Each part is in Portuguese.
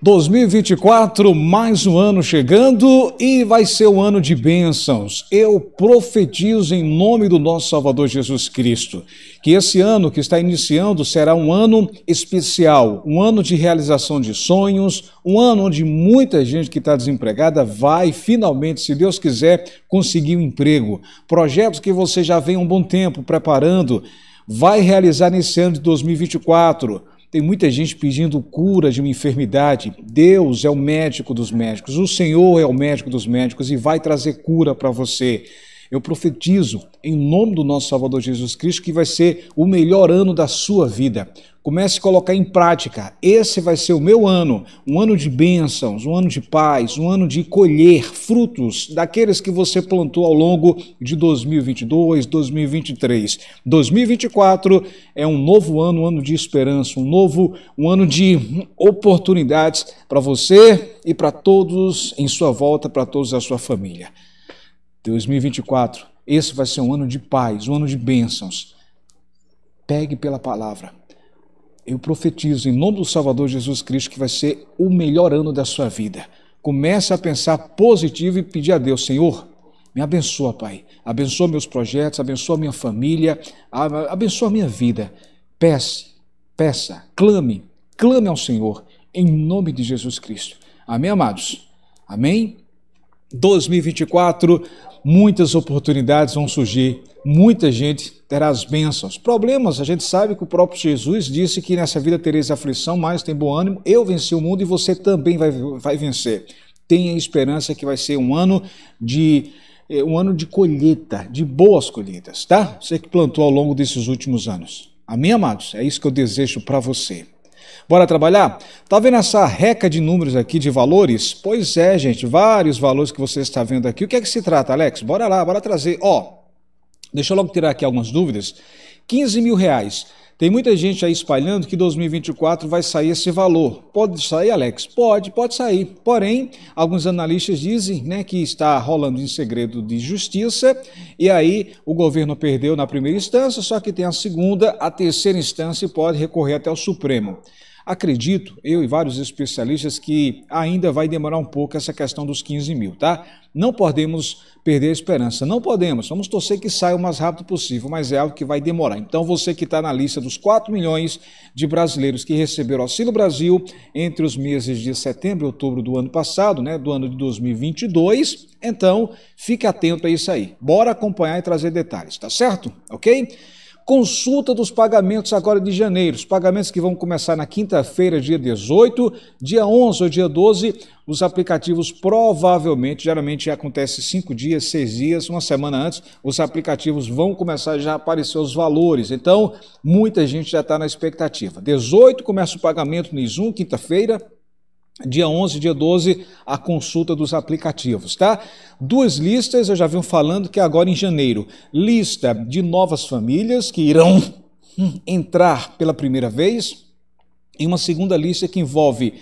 2024, mais um ano chegando e vai ser um ano de bênçãos. Eu profetizo em nome do nosso Salvador Jesus Cristo que esse ano que está iniciando será um ano especial, um ano de realização de sonhos, um ano onde muita gente que está desempregada vai finalmente, se Deus quiser, conseguir um emprego. Projetos que você já vem um bom tempo preparando vai realizar nesse ano de 2024 tem muita gente pedindo cura de uma enfermidade. Deus é o médico dos médicos, o Senhor é o médico dos médicos e vai trazer cura para você. Eu profetizo, em nome do nosso Salvador Jesus Cristo, que vai ser o melhor ano da sua vida. Comece a colocar em prática. Esse vai ser o meu ano, um ano de bênçãos, um ano de paz, um ano de colher frutos daqueles que você plantou ao longo de 2022, 2023. 2024 é um novo ano, um ano de esperança, um novo, um ano de oportunidades para você e para todos em sua volta, para todos da sua família. 2024, esse vai ser um ano de paz, um ano de bênçãos. Pegue pela palavra eu profetizo em nome do Salvador Jesus Cristo que vai ser o melhor ano da sua vida. Comece a pensar positivo e pedir a Deus, Senhor, me abençoa, Pai. Abençoa meus projetos, abençoa minha família, abençoa minha vida. Peça, peça, clame, clame ao Senhor, em nome de Jesus Cristo. Amém, amados? Amém? 2024 muitas oportunidades vão surgir, muita gente terá as bênçãos. Problemas, a gente sabe que o próprio Jesus disse que nessa vida tereis aflição, mas tem bom ânimo, eu venci o mundo e você também vai, vai vencer. Tenha esperança que vai ser um ano de eh, um ano de colheita, de boas colheitas, tá? Você que plantou ao longo desses últimos anos. Amém, amados? É isso que eu desejo para você. Bora trabalhar? Tá vendo essa reca de números aqui de valores? Pois é, gente, vários valores que você está vendo aqui. O que é que se trata, Alex? Bora lá, bora trazer. Ó, deixa eu logo tirar aqui algumas dúvidas. 15 mil reais. Tem muita gente aí espalhando que 2024 vai sair esse valor. Pode sair, Alex? Pode, pode sair. Porém, alguns analistas dizem né, que está rolando em segredo de justiça e aí o governo perdeu na primeira instância, só que tem a segunda, a terceira instância e pode recorrer até o Supremo. Acredito, eu e vários especialistas, que ainda vai demorar um pouco essa questão dos 15 mil, tá? Não podemos perder a esperança, não podemos. Vamos torcer que saia o mais rápido possível, mas é algo que vai demorar. Então, você que está na lista dos 4 milhões de brasileiros que receberam Auxílio Brasil entre os meses de setembro e outubro do ano passado, né, do ano de 2022, então fique atento a isso aí. Bora acompanhar e trazer detalhes, tá certo? Ok? Consulta dos pagamentos agora de janeiro. Os pagamentos que vão começar na quinta-feira, dia 18, dia 11 ou dia 12. Os aplicativos provavelmente, geralmente acontece cinco dias, seis dias, uma semana antes, os aplicativos vão começar já a aparecer os valores. Então, muita gente já está na expectativa. 18 começa o pagamento no Zoom, quinta-feira. Dia 11, dia 12, a consulta dos aplicativos, tá? Duas listas, eu já venho falando que agora em janeiro. Lista de novas famílias que irão hum, entrar pela primeira vez e uma segunda lista que envolve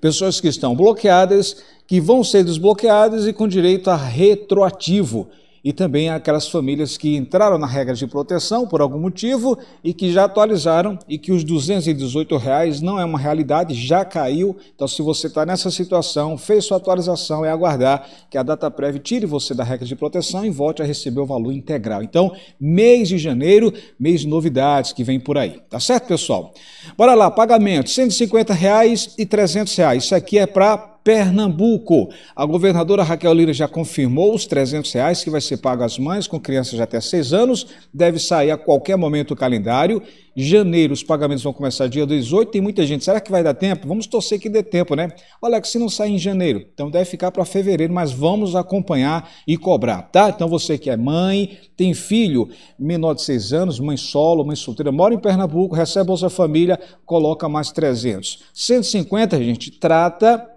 pessoas que estão bloqueadas, que vão ser desbloqueadas e com direito a retroativo e também aquelas famílias que entraram na regra de proteção por algum motivo e que já atualizaram e que os R$ 218 reais não é uma realidade, já caiu. Então, se você está nessa situação, fez sua atualização, é aguardar que a data prévia tire você da regra de proteção e volte a receber o valor integral. Então, mês de janeiro, mês de novidades que vem por aí. Tá certo, pessoal? Bora lá, pagamento, R$ 150 reais e R$ 300. Reais. Isso aqui é para Pernambuco. A governadora Raquel Lira já confirmou os 300 reais que vai ser pago às mães com crianças de até 6 anos. Deve sair a qualquer momento o calendário. Janeiro, os pagamentos vão começar dia 18. Tem muita gente. Será que vai dar tempo? Vamos torcer que dê tempo, né? Olha, que se não sair em janeiro, então deve ficar para fevereiro, mas vamos acompanhar e cobrar, tá? Então você que é mãe, tem filho menor de 6 anos, mãe solo, mãe solteira, mora em Pernambuco, recebe Bolsa Família, coloca mais 300. 150, gente, trata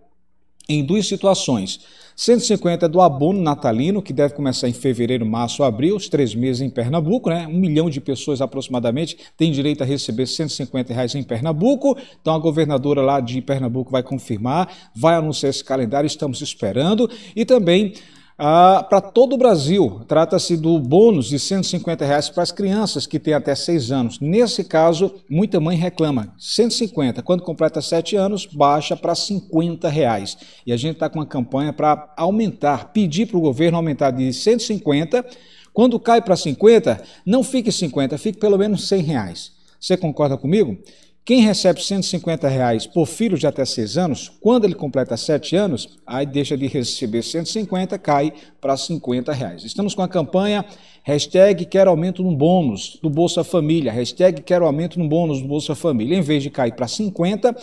em duas situações. 150 é do abono natalino, que deve começar em fevereiro, março, abril, os três meses em Pernambuco, né? Um milhão de pessoas aproximadamente tem direito a receber 150 reais em Pernambuco. Então a governadora lá de Pernambuco vai confirmar, vai anunciar esse calendário, estamos esperando. E também ah, para todo o Brasil. Trata-se do bônus de 150 reais para as crianças que têm até 6 anos. Nesse caso, muita mãe reclama. 150, quando completa 7 anos, baixa para 50 reais. E a gente está com uma campanha para aumentar, pedir para o governo aumentar de 150. Quando cai para 50, não fique 50, fique pelo menos 100 reais. Você concorda comigo? Quem recebe 150 reais por filho de até 6 anos, quando ele completa 7 anos, aí deixa de receber 150, cai para 50 reais. Estamos com a campanha hashtag quero aumento no bônus do Bolsa Família, hashtag quero aumento no bônus do Bolsa Família. Em vez de cair para 50,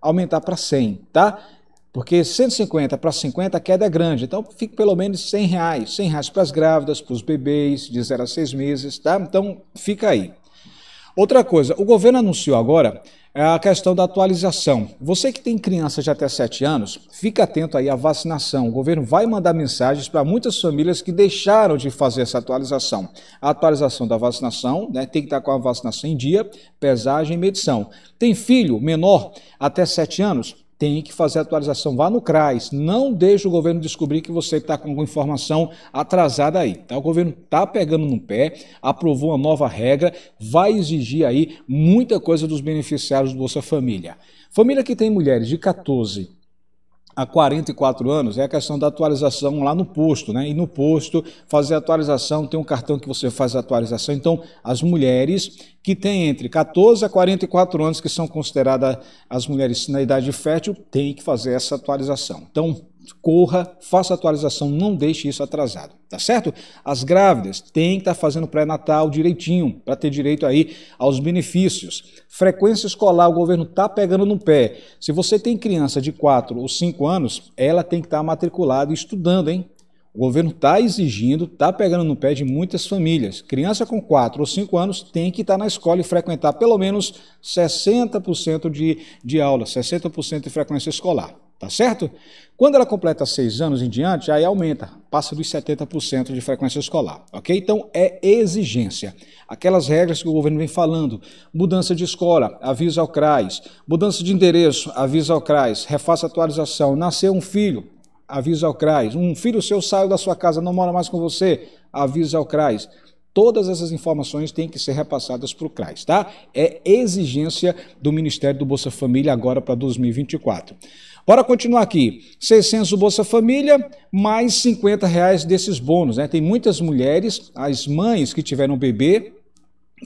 aumentar para 100, tá? Porque 150 para 50 a queda é grande, então fica pelo menos 100 reais. 100 reais para as grávidas, para os bebês de 0 a 6 meses, tá? Então fica aí. Outra coisa, o governo anunciou agora é, a questão da atualização. Você que tem criança de até 7 anos, fica atento aí à vacinação. O governo vai mandar mensagens para muitas famílias que deixaram de fazer essa atualização. A atualização da vacinação, né, tem que estar com a vacinação em dia, pesagem e medição. Tem filho menor até 7 anos? tem que fazer atualização. Vá no CRAS, não deixe o governo descobrir que você está com alguma informação atrasada aí. Tá? O governo está pegando no pé, aprovou uma nova regra, vai exigir aí muita coisa dos beneficiários do Bolsa Família. Família que tem mulheres de 14 há 44 anos é a questão da atualização lá no posto, né? E no posto fazer atualização, tem um cartão que você faz atualização. Então, as mulheres que têm entre 14 a 44 anos, que são consideradas as mulheres na idade fértil, têm que fazer essa atualização. Então, corra, faça atualização, não deixe isso atrasado, tá certo? As grávidas têm que estar tá fazendo pré-natal direitinho para ter direito aí aos benefícios. Frequência escolar, o governo tá pegando no pé. Se você tem criança de 4 ou 5 anos, ela tem que estar tá matriculada e estudando, hein? O governo está exigindo, está pegando no pé de muitas famílias. Criança com 4 ou 5 anos tem que estar tá na escola e frequentar pelo menos 60% de, de aula, 60% de frequência escolar. Tá certo? Quando ela completa seis anos em diante, aí aumenta, passa dos 70% de frequência escolar, ok? Então é exigência. Aquelas regras que o governo vem falando: mudança de escola, avisa ao CRAS, mudança de endereço, avisa ao CRAS, refaça atualização, nasceu um filho, avisa ao CRAS, um filho seu saiu da sua casa, não mora mais com você, avisa ao CRAS. Todas essas informações têm que ser repassadas para o CRAS, tá? É exigência do Ministério do Bolsa Família agora para 2024. Bora continuar aqui. 600 Bolsa Família, mais 50 reais desses bônus. Né? Tem muitas mulheres, as mães que tiveram bebê,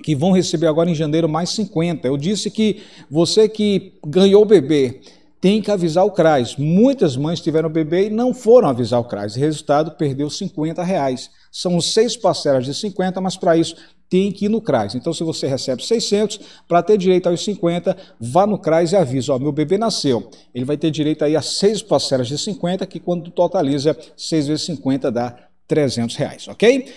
que vão receber agora em janeiro mais 50. Eu disse que você que ganhou o bebê tem que avisar o CRAS. Muitas mães tiveram bebê e não foram avisar o CRAS. Resultado, perdeu 50 reais. São seis parcelas de 50, mas para isso tem que ir no CRAS. Então, se você recebe 600, para ter direito aos 50, vá no CRAS e avisa, ó, meu bebê nasceu. Ele vai ter direito aí a seis parcelas de 50, que quando totaliza 6 vezes 50 dá 300 reais, ok?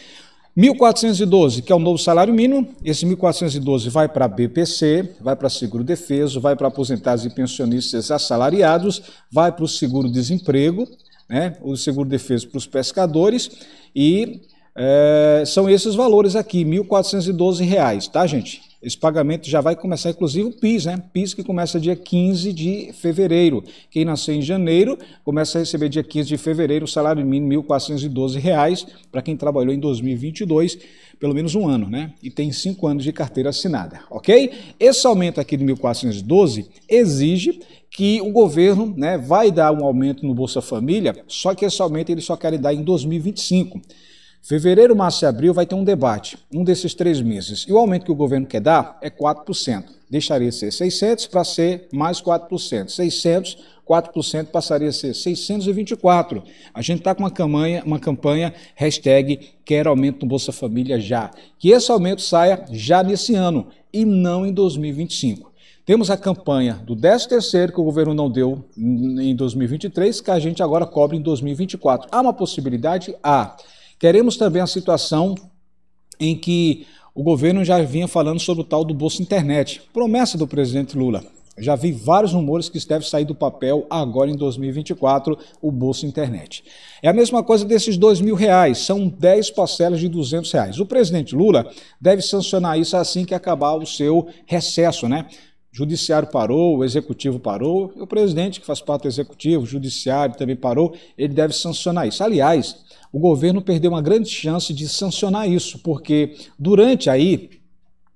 1.412, que é o novo salário mínimo, esse 1.412 vai para BPC, vai para Seguro Defeso, vai para aposentados e pensionistas assalariados, vai para o Seguro Desemprego, né? o Seguro Defeso para os pescadores e é, são esses valores aqui, R$ 1.412, tá, gente? Esse pagamento já vai começar, inclusive, o PIS, né? PIS que começa dia 15 de fevereiro. Quem nasceu em janeiro começa a receber dia 15 de fevereiro o salário mínimo R$ 1.412 para quem trabalhou em 2022, pelo menos um ano, né? E tem cinco anos de carteira assinada, ok? Esse aumento aqui de R$ 1.412 exige que o governo né, vai dar um aumento no Bolsa Família, só que esse aumento ele só quer dar em 2025. Fevereiro, março e abril vai ter um debate, um desses três meses. E o aumento que o governo quer dar é 4%. Deixaria de ser 600 para ser mais 4%. 600, 4% passaria a ser 624. A gente está com uma campanha, uma campanha hashtag quer aumento do Bolsa Família já. Que esse aumento saia já nesse ano e não em 2025. Temos a campanha do 13º que o governo não deu em 2023, que a gente agora cobre em 2024. Há uma possibilidade? Há. Ah, Queremos também a situação em que o governo já vinha falando sobre o tal do Bolsa Internet, promessa do presidente Lula. Já vi vários rumores que isso deve sair do papel agora em 2024, o Bolsa Internet. É a mesma coisa desses dois mil reais, são 10 parcelas de 200 reais. O presidente Lula deve sancionar isso assim que acabar o seu recesso, né? judiciário parou, o executivo parou, o presidente, que faz parte do executivo, o judiciário também parou, ele deve sancionar isso. Aliás, o governo perdeu uma grande chance de sancionar isso, porque durante aí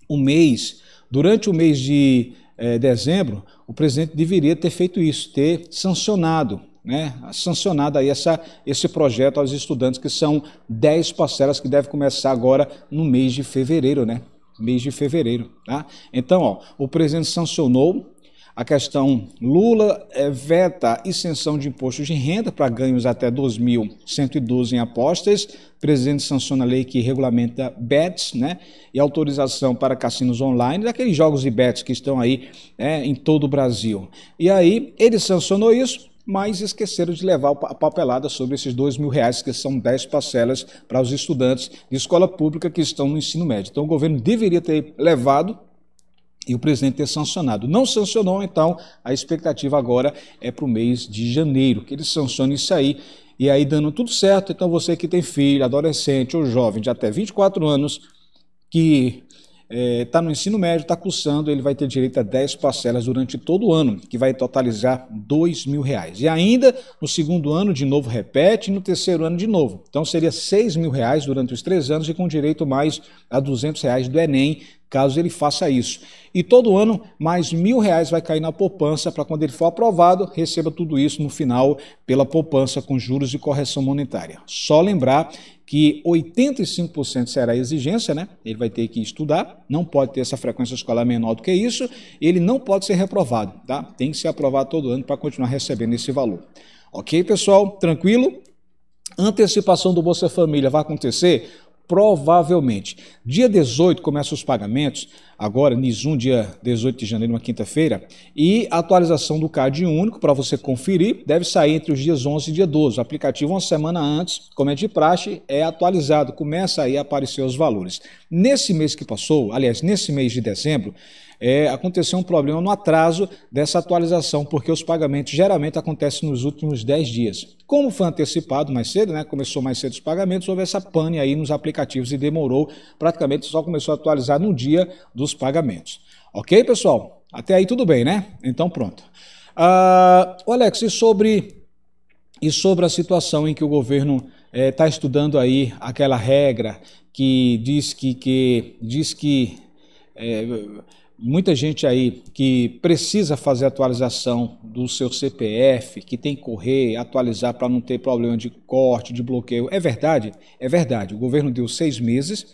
o um mês, durante o mês de é, dezembro, o presidente deveria ter feito isso, ter sancionado né, sancionada aí essa, esse projeto aos estudantes, que são 10 parcelas que deve começar agora no mês de fevereiro, né? mês de fevereiro. Tá? Então, ó, o presidente sancionou a questão Lula eh, veta isenção de imposto de renda para ganhos até 2.112 em apostas. O presidente sanciona a lei que regulamenta bets né, e autorização para cassinos online, daqueles jogos e bets que estão aí né, em todo o Brasil. E aí, ele sancionou isso, mas esqueceram de levar a papelada sobre esses dois mil reais, que são 10 parcelas para os estudantes de escola pública que estão no ensino médio. Então o governo deveria ter levado e o presidente ter sancionado. Não sancionou, então a expectativa agora é para o mês de janeiro, que ele sancione isso aí. E aí, dando tudo certo, então você que tem filho, adolescente ou jovem de até 24 anos, que está é, tá no ensino médio, está cursando, ele vai ter direito a 10 parcelas durante todo o ano, que vai totalizar dois mil reais. E ainda no segundo ano de novo repete e no terceiro ano de novo. Então seria seis mil reais durante os três anos e com direito mais a 200 reais do Enem caso ele faça isso. E todo ano, mais mil reais vai cair na poupança para quando ele for aprovado, receba tudo isso no final pela poupança com juros e correção monetária. Só lembrar que 85% será a exigência, né? Ele vai ter que estudar, não pode ter essa frequência escolar menor do que isso, ele não pode ser reprovado, tá? Tem que ser aprovado todo ano para continuar recebendo esse valor. Ok, pessoal? Tranquilo? Antecipação do Bolsa Família vai acontecer provavelmente. Dia 18 começa os pagamentos, agora NIS1, dia 18 de janeiro, uma quinta-feira, e a atualização do CAD único para você conferir deve sair entre os dias 11 e dia 12. O aplicativo, uma semana antes, como é de praxe, é atualizado, começa aí a aparecer os valores. Nesse mês que passou, aliás, nesse mês de dezembro, é, aconteceu um problema no atraso dessa atualização, porque os pagamentos geralmente acontecem nos últimos 10 dias. Como foi antecipado mais cedo, né, começou mais cedo os pagamentos, houve essa pane aí nos aplicativos e demorou, praticamente só começou a atualizar no dia dos pagamentos. Ok, pessoal? Até aí tudo bem, né? Então pronto. Uh, Alex, e sobre e sobre a situação em que o governo está eh, estudando aí aquela regra que diz que, que diz que eh, muita gente aí que precisa fazer atualização do seu CPF, que tem que correr, atualizar para não ter problema de corte, de bloqueio. É verdade? É verdade. O governo deu seis meses.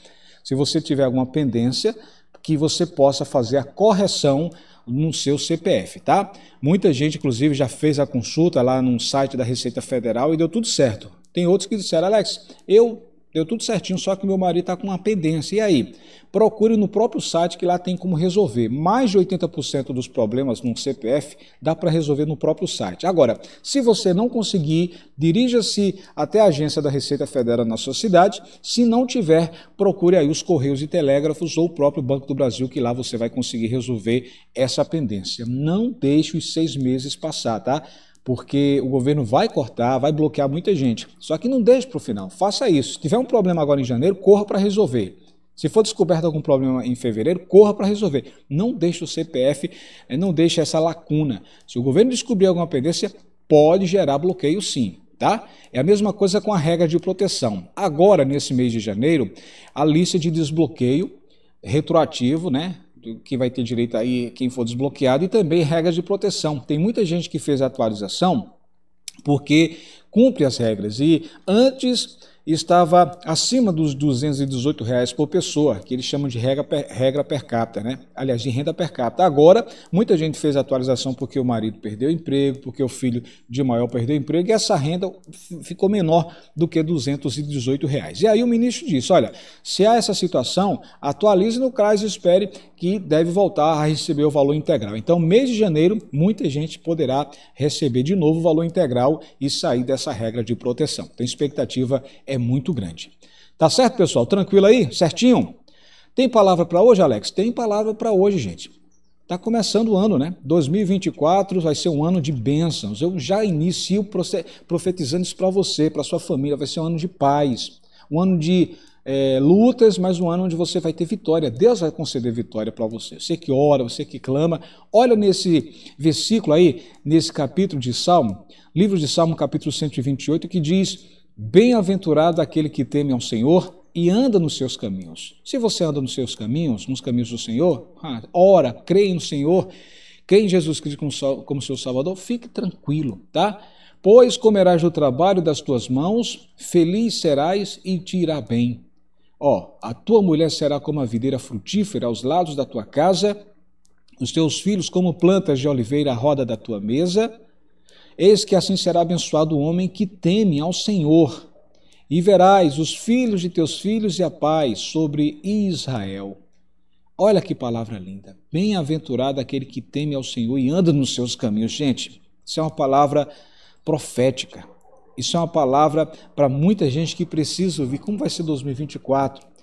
Se você tiver alguma pendência, que você possa fazer a correção no seu CPF, tá? Muita gente, inclusive, já fez a consulta lá no site da Receita Federal e deu tudo certo. Tem outros que disseram, Alex, eu Deu tudo certinho, só que meu marido está com uma pendência. E aí? Procure no próprio site que lá tem como resolver. Mais de 80% dos problemas no CPF dá para resolver no próprio site. Agora, se você não conseguir, dirija-se até a agência da Receita Federal na sua cidade. Se não tiver, procure aí os Correios e Telégrafos ou o próprio Banco do Brasil, que lá você vai conseguir resolver essa pendência. Não deixe os seis meses passar, tá? porque o governo vai cortar, vai bloquear muita gente. Só que não deixe para o final, faça isso. Se tiver um problema agora em janeiro, corra para resolver. Se for descoberto algum problema em fevereiro, corra para resolver. Não deixe o CPF, eh, não deixe essa lacuna. Se o governo descobrir alguma pendência, pode gerar bloqueio sim. Tá? É a mesma coisa com a regra de proteção. Agora, nesse mês de janeiro, a lista de desbloqueio retroativo, né? que vai ter direito aí quem for desbloqueado e também regras de proteção. Tem muita gente que fez a atualização porque cumpre as regras e antes estava acima dos 218 reais por pessoa, que eles chamam de regra per, regra per capita, né? aliás, de renda per capita. Agora, muita gente fez atualização porque o marido perdeu o emprego, porque o filho de maior perdeu o emprego, e essa renda ficou menor do que 218 reais. E aí o ministro disse, olha, se há essa situação, atualize no CRAS e espere que deve voltar a receber o valor integral. Então, mês de janeiro, muita gente poderá receber de novo o valor integral e sair dessa regra de proteção. Então, a expectativa é é muito grande. Tá certo, pessoal? Tranquilo aí? Certinho? Tem palavra para hoje, Alex? Tem palavra para hoje, gente. Tá começando o ano, né? 2024 vai ser um ano de bênçãos. Eu já inicio profetizando isso para você, para sua família. Vai ser um ano de paz, um ano de é, lutas, mas um ano onde você vai ter vitória. Deus vai conceder vitória para você. Você que ora, você que clama. Olha nesse versículo aí, nesse capítulo de Salmo, livro de Salmo, capítulo 128, que diz: Bem-aventurado aquele que teme ao Senhor e anda nos seus caminhos. Se você anda nos seus caminhos, nos caminhos do Senhor, ah, ora, crê no Senhor, crê em Jesus Cristo como seu Salvador, fique tranquilo, tá? Pois comerás do trabalho das tuas mãos, feliz serás e te irá bem. Ó, a tua mulher será como a videira frutífera aos lados da tua casa, os teus filhos como plantas de oliveira à roda da tua mesa. Eis que assim será abençoado o homem que teme ao Senhor. E verás os filhos de teus filhos e a paz sobre Israel. Olha que palavra linda. Bem-aventurado aquele que teme ao Senhor e anda nos seus caminhos. Gente, isso é uma palavra profética. Isso é uma palavra para muita gente que precisa ouvir. Como vai ser 2024?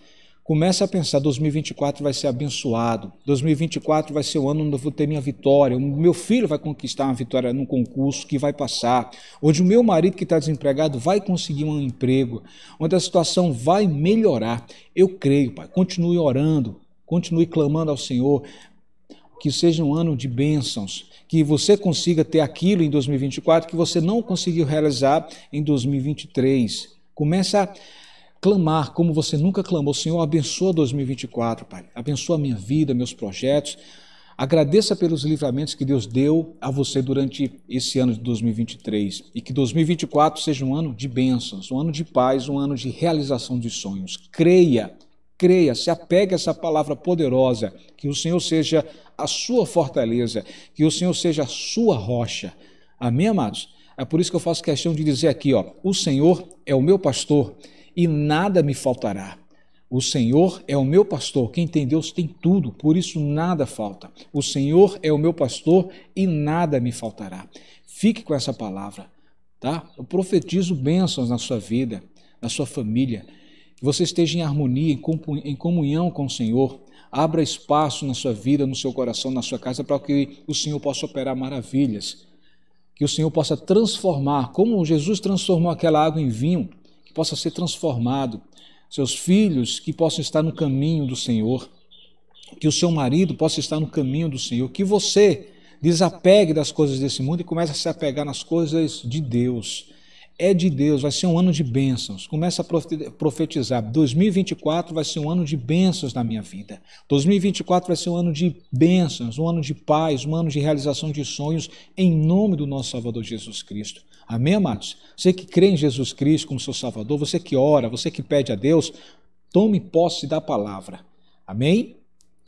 Comece a pensar: 2024 vai ser abençoado, 2024 vai ser o ano onde eu vou ter minha vitória, o meu filho vai conquistar uma vitória num concurso que vai passar, onde o meu marido que está desempregado vai conseguir um emprego, onde a situação vai melhorar. Eu creio, Pai. Continue orando, continue clamando ao Senhor. Que seja um ano de bênçãos, que você consiga ter aquilo em 2024 que você não conseguiu realizar em 2023. Começa a clamar como você nunca clamou. Senhor, abençoa 2024, Pai. Abençoa a minha vida, meus projetos. Agradeça pelos livramentos que Deus deu a você durante esse ano de 2023 e que 2024 seja um ano de bênçãos, um ano de paz, um ano de realização de sonhos. Creia, creia, se apegue a essa palavra poderosa, que o Senhor seja a sua fortaleza, que o Senhor seja a sua rocha. Amém, amados? É por isso que eu faço questão de dizer aqui, ó, o Senhor é o meu pastor e nada me faltará. O Senhor é o meu pastor. Quem tem Deus tem tudo, por isso nada falta. O Senhor é o meu pastor e nada me faltará. Fique com essa palavra, tá? Eu profetizo bênçãos na sua vida, na sua família. Que você esteja em harmonia, em comunhão com o Senhor. Abra espaço na sua vida, no seu coração, na sua casa, para que o Senhor possa operar maravilhas. Que o Senhor possa transformar, como Jesus transformou aquela água em vinho que possa ser transformado, seus filhos que possam estar no caminho do Senhor, que o seu marido possa estar no caminho do Senhor, que você desapegue das coisas desse mundo e comece a se apegar nas coisas de Deus é de Deus, vai ser um ano de bênçãos. Começa a profetizar. 2024 vai ser um ano de bênçãos na minha vida. 2024 vai ser um ano de bênçãos, um ano de paz, um ano de realização de sonhos, em nome do nosso Salvador Jesus Cristo. Amém, amados? Você que crê em Jesus Cristo como seu Salvador, você que ora, você que pede a Deus, tome posse da palavra. Amém?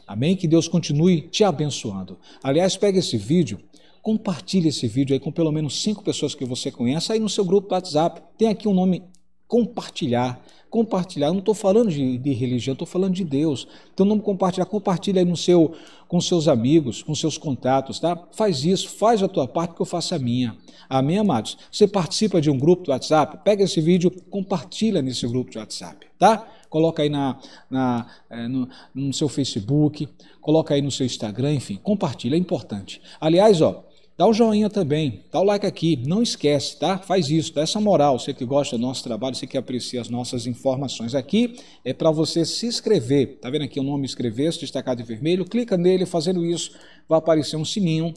Amém? Que Deus continue te abençoando. Aliás, pega esse vídeo compartilhe esse vídeo aí com pelo menos cinco pessoas que você conhece aí no seu grupo do WhatsApp. Tem aqui um nome compartilhar. Compartilhar, eu não estou falando de, de religião, estou falando de Deus. Então não compartilhar, compartilha aí no seu, com seus amigos, com seus contatos, tá? Faz isso, faz a tua parte que eu faço a minha. Amém, amados? Você participa de um grupo do WhatsApp? Pega esse vídeo, compartilha nesse grupo de WhatsApp, tá? Coloca aí na, na é, no, no seu Facebook, coloca aí no seu Instagram, enfim, compartilha, é importante. Aliás, ó, Dá o joinha também, dá o like aqui, não esquece, tá? Faz isso, dá essa moral. Você que gosta do nosso trabalho, você que aprecia as nossas informações aqui, é para você se inscrever. Tá vendo aqui o nome inscrever-se, destacado em vermelho? Clica nele, fazendo isso, vai aparecer um sininho.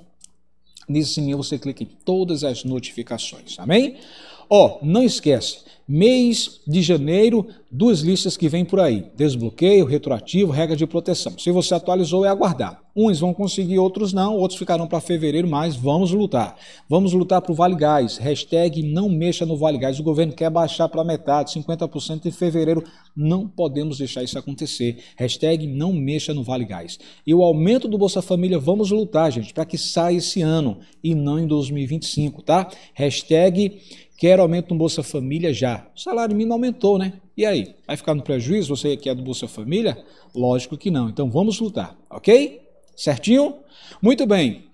Nesse sininho você clica em todas as notificações, amém? Tá Ó, oh, não esquece, mês de janeiro, duas listas que vêm por aí: desbloqueio, retroativo, regra de proteção. Se você atualizou, é aguardar. Uns vão conseguir, outros não, outros ficarão para fevereiro, mas vamos lutar. Vamos lutar para o Vale Gás. Hashtag não mexa no Vale Gás. O governo quer baixar para metade, 50% em fevereiro. Não podemos deixar isso acontecer. Hashtag não mexa no Vale Gás. E o aumento do Bolsa Família, vamos lutar, gente, para que saia esse ano e não em 2025, tá? Hashtag Quero aumento no Bolsa Família já. O salário mínimo aumentou, né? E aí? Vai ficar no prejuízo você que é do Bolsa Família? Lógico que não. Então vamos lutar, ok? Certinho? Muito bem.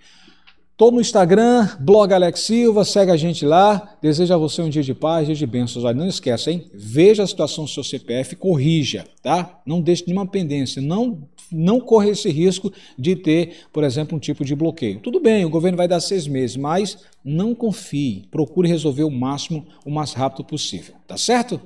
Estou no Instagram, blog Alex Silva, segue a gente lá. Desejo a você um dia de paz, dia de bênçãos. Olha, não esquece, hein? Veja a situação do seu CPF, corrija, tá? Não deixe nenhuma pendência, não não corra esse risco de ter, por exemplo, um tipo de bloqueio. Tudo bem, o governo vai dar seis meses, mas não confie. Procure resolver o máximo, o mais rápido possível. Tá certo?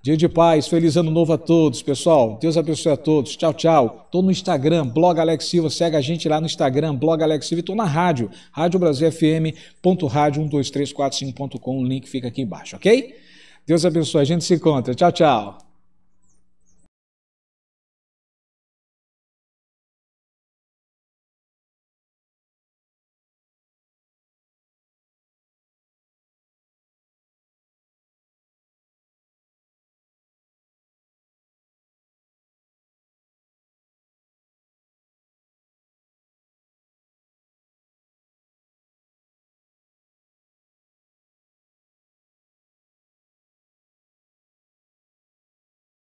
Dia de paz, feliz ano novo a todos, pessoal. Deus abençoe a todos. Tchau, tchau. Tô no Instagram, blog Alex Silva, segue a gente lá no Instagram, blog Alex Silva. Estou tô na rádio, rádiobrasilfm.rádio 12345com o link fica aqui embaixo, ok? Deus abençoe, a gente se encontra. Tchau, tchau.